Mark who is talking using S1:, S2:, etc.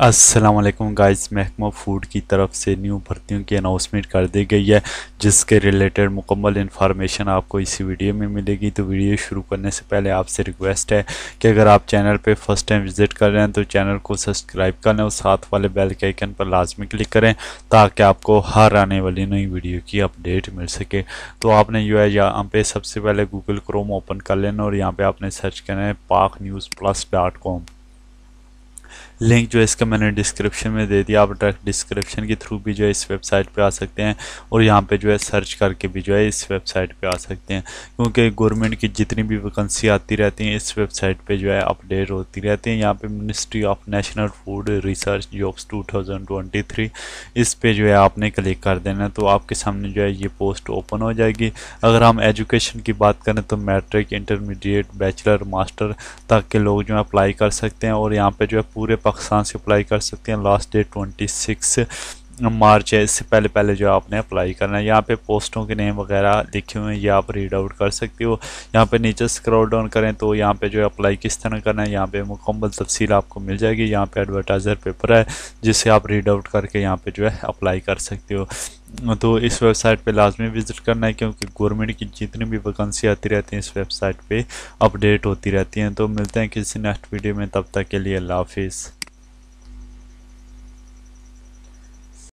S1: Aslam guys महकमा food की तरफ से न्यू भर्तियों की अनाउंसमेंट कर दी गई है जिसके रिलेटेड मुकम्मल इन्फॉर्मेशन आपको इसी वीडियो में मिलेगी तो वीडियो शुरू करने से पहले आपसे रिक्वेस्ट है कि अगर आप चैनल पे फर्स्ट टाइम विज़िट कर रहे हैं तो चैनल को सब्सक्राइब कर लें और साथ वाले बेल के आइकन पर लाजमी क्लिक करें ताकि आपको हर आने वाली नई वीडियो की अपडेट मिल सके तो आपने जो है यहाँ पर सबसे पहले गूगल क्रोम ओपन कर लेना और यहाँ पर आपने सर्च करना है Pak news plus dot com link जो है इसका मैंने डिस्क्रिप्शन में दे दिया आप डायरेक्ट डिस्क्रिप्शन के थ्रू भी जो है इस वेबसाइट पे आ सकते हैं और यहाँ पे जो है सर्च करके भी जो है इस वेबसाइट पे आ सकते हैं क्योंकि गवर्नमेंट की जितनी भी वैकेंसी आती रहती हैं इस वेबसाइट पे जो है अपडेट होती रहती हैं यहाँ पे ministry of national food research jobs to इस पर जो है आपने क्लिक कर देना तो आपके सामने जो है ये पोस्ट ओपन हो जाएगी अगर हम एजुकेशन की बात करें तो मैट्रिक इंटरमीडिएट बैचलर मास्टर तक के लोग जो है अप्लाई कर सकते हैं और यहाँ पर जो है पूरे पाकिस्तान से अप्लाई कर सकते हैं last date twenty six March है इससे पहले पहले जो आपने अप्लाई करना है यहाँ पे पोस्टों के नेम वगैरह लिखे हुए हैं ये आप रीड आउट कर सकते हो यहाँ पे नीचे स्क्रॉल डाउन करें तो यहाँ पे जो है अप्लाई किस तरह करना है यहाँ पे मुकम्मल तफसील आपको मिल जाएगी यहाँ पे एडवर्टाइज़र पेपर है जिसे आप रीड आउट करके यहाँ पे जो है अप्लाई कर सकते हो तो इस वेबसाइट पे लाजमी विज़िट करना है क्योंकि गवर्नमेंट की जितनी भी वैकेंसी आती रहती हैं इस वेबसाइट पे अपडेट होती रहती हैं तो मिलते हैं किसी नेक्स्ट वीडियो में तब तक के लिए हाफिज़